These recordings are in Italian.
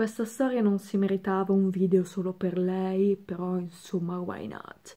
Questa storia non si meritava un video solo per lei, però insomma, why not?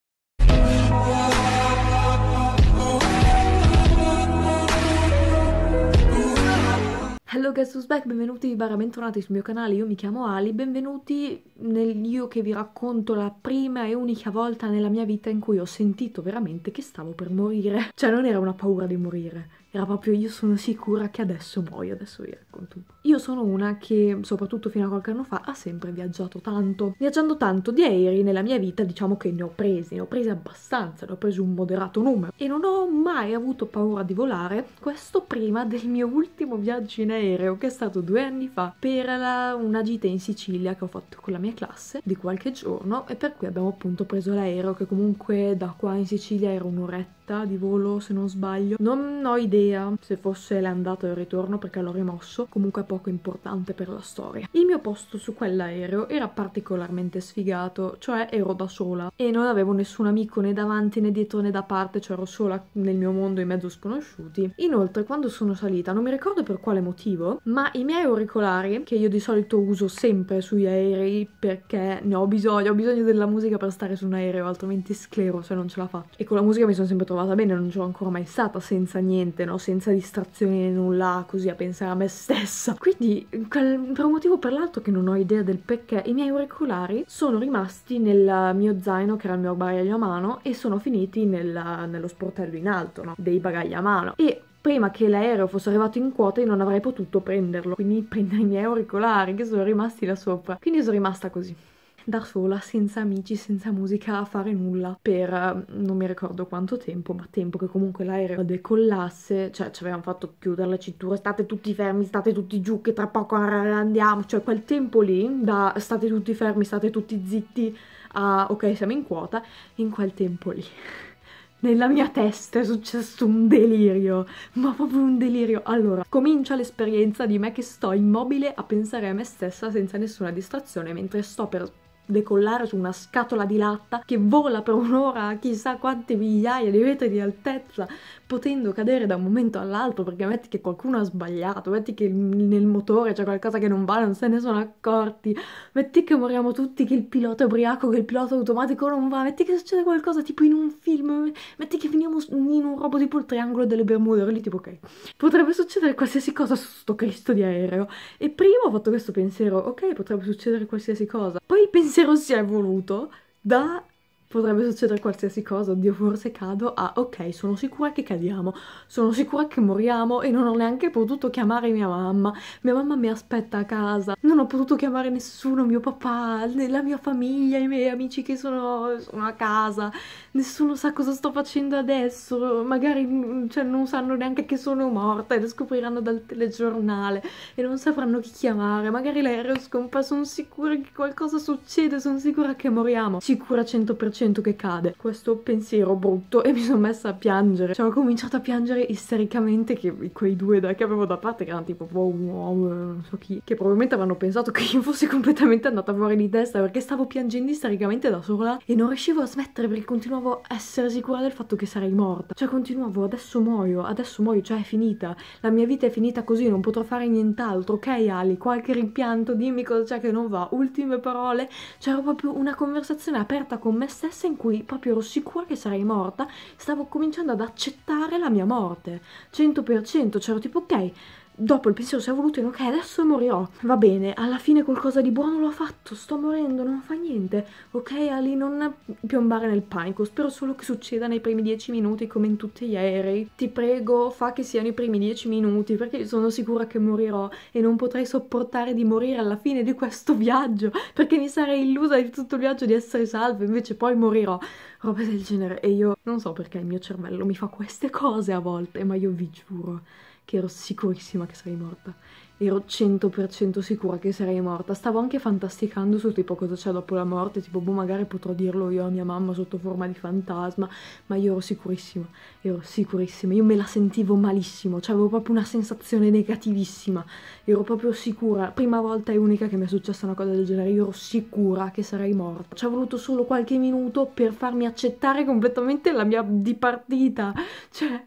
Hello guys who's back, benvenuti barra bentornati sul mio canale, io mi chiamo Ali, benvenuti nel nell'io che vi racconto la prima e unica volta nella mia vita in cui ho sentito veramente che stavo per morire. Cioè non era una paura di morire, era proprio io sono sicura che adesso muoio, adesso vi racconto Io sono una che, soprattutto fino a qualche anno fa, ha sempre viaggiato tanto. Viaggiando tanto di aerei nella mia vita, diciamo che ne ho presi, ne ho presi abbastanza, ne ho presi un moderato numero. E non ho mai avuto paura di volare, questo prima del mio ultimo viaggio in aereo aereo che è stato due anni fa per la, una gita in Sicilia che ho fatto con la mia classe di qualche giorno e per cui abbiamo appunto preso l'aereo che comunque da qua in Sicilia era un'oretta un'oretta di volo se non sbaglio. Non ho idea se fosse l'andata e il ritorno perché l'ho rimosso, comunque è poco importante per la storia. Il mio posto su quell'aereo era particolarmente sfigato, cioè ero da sola e non avevo nessun amico né davanti né dietro né da parte, cioè ero sola nel mio mondo in mezzo sconosciuti. Inoltre quando sono salita, non mi ricordo per quale motivo, ma i miei auricolari, che io di solito uso sempre sugli aerei perché ne ho bisogno, ho bisogno della musica per stare su un aereo, altrimenti sclero se non ce la faccio. E con la musica mi sono sempre trovata trovata bene, non sono ancora mai stata senza niente, no? Senza distrazioni né nulla, così a pensare a me stessa. Quindi, per un motivo o per l'altro che non ho idea del perché, i miei auricolari sono rimasti nel mio zaino, che era il mio bagaglio a mano, e sono finiti nel, nello sportello in alto, no? Dei bagagli a mano. E prima che l'aereo fosse arrivato in quota io non avrei potuto prenderlo, quindi prendere i miei auricolari che sono rimasti là sopra. Quindi sono rimasta così da sola, senza amici, senza musica, a fare nulla per mm, non mi ricordo quanto tempo, ma tempo che comunque l'aereo decollasse, cioè ci avevano fatto chiudere la cintura, state tutti fermi, state tutti giù, che tra poco andiamo, cioè quel tempo lì, da state tutti fermi, state tutti zitti, a ok siamo in quota, in quel tempo lì nella mia testa è successo un delirio, ma proprio un delirio. Allora, comincia l'esperienza di me che sto immobile a pensare a me stessa senza nessuna distrazione mentre sto per decollare su una scatola di latta che vola per un'ora a chissà quante migliaia di metri di altezza, potendo cadere da un momento all'altro perché metti che qualcuno ha sbagliato, metti che nel motore c'è qualcosa che non va, non se ne sono accorti, metti che moriamo tutti, che il pilota è ubriaco, che il pilota automatico non va, metti che succede qualcosa tipo in un film, metti che finiamo in un robo tipo il triangolo delle Bermude, lì tipo ok, potrebbe succedere qualsiasi cosa su sto Cristo di aereo. E prima ho fatto questo pensiero, ok, potrebbe succedere qualsiasi cosa, poi pensiero si è voluto, da potrebbe succedere qualsiasi cosa, oddio forse cado, ah ok sono sicura che cadiamo, sono sicura che moriamo e non ho neanche potuto chiamare mia mamma, mia mamma mi aspetta a casa, non ho potuto chiamare nessuno, mio papà, la mia famiglia, i miei amici che sono, sono a casa, nessuno sa cosa sto facendo adesso, magari mm, cioè, non sanno neanche che sono morta e lo scopriranno dal telegiornale e non sapranno chi chiamare, magari l'aereo scompa, sono sicura che qualcosa succede, sono sicura che moriamo, sicura 100% l'accento che cade, questo pensiero brutto e mi sono messa a piangere. Cioè ho cominciato a piangere istericamente che quei due da, che avevo da parte che erano tipo wow, wow, eh, non so chi, che probabilmente avevano pensato che io fossi completamente andata fuori di testa perché stavo piangendo istericamente da sola e non riuscivo a smettere perché continuavo a essere sicura del fatto che sarei morta. Cioè continuavo, adesso muoio, adesso muoio, cioè è finita, la mia vita è finita così, non potrò fare nient'altro, ok Ali, qualche rimpianto, dimmi cosa c'è che non va, ultime parole, c'era proprio una conversazione aperta con me stessa depressa in cui proprio ero sicura che sarei morta, stavo cominciando ad accettare la mia morte, 100%, c'ero tipo ok, dopo il pensiero si è voluto in ok adesso morirò va bene alla fine qualcosa di buono l'ho fatto sto morendo non fa niente ok Ali non piombare nel panico spero solo che succeda nei primi dieci minuti come in tutti gli aerei ti prego fa che siano i primi dieci minuti perché sono sicura che morirò e non potrei sopportare di morire alla fine di questo viaggio perché mi sarei illusa di tutto il viaggio di essere salva invece poi morirò roba del genere e io non so perché il mio cervello mi fa queste cose a volte ma io vi giuro che ero sicurissima che sarei morta. Ero 100% sicura che sarei morta. Stavo anche fantasticando su tipo cosa c'è dopo la morte, tipo boh magari potrò dirlo io a mia mamma sotto forma di fantasma, ma io ero sicurissima, ero sicurissima. Io me la sentivo malissimo, cioè avevo proprio una sensazione negativissima. Ero proprio sicura, prima volta e unica che mi è successa una cosa del genere, io ero sicura che sarei morta. Ci ha voluto solo qualche minuto per farmi accettare completamente la mia dipartita. Cioè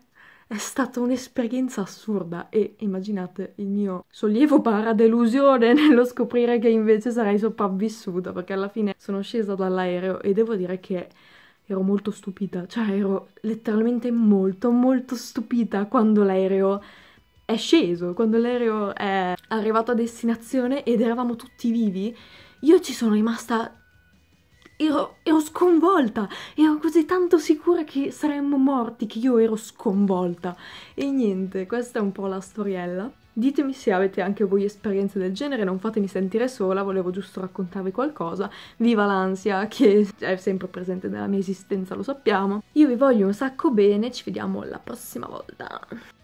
è stata un'esperienza assurda e immaginate il mio sollievo para delusione nello scoprire che invece sarei sopravvissuta perché alla fine sono scesa dall'aereo e devo dire che ero molto stupita, cioè ero letteralmente molto molto stupita quando l'aereo è sceso, quando l'aereo è arrivato a destinazione ed eravamo tutti vivi. Io ci sono rimasta Ero, ero, sconvolta, ero così tanto sicura che saremmo morti che io ero sconvolta. E niente, questa è un po' la storiella. Ditemi se avete anche voi esperienze del genere, non fatemi sentire sola, volevo giusto raccontarvi qualcosa. Viva l'ansia che è sempre presente nella mia esistenza, lo sappiamo. Io vi voglio un sacco bene, ci vediamo la prossima volta.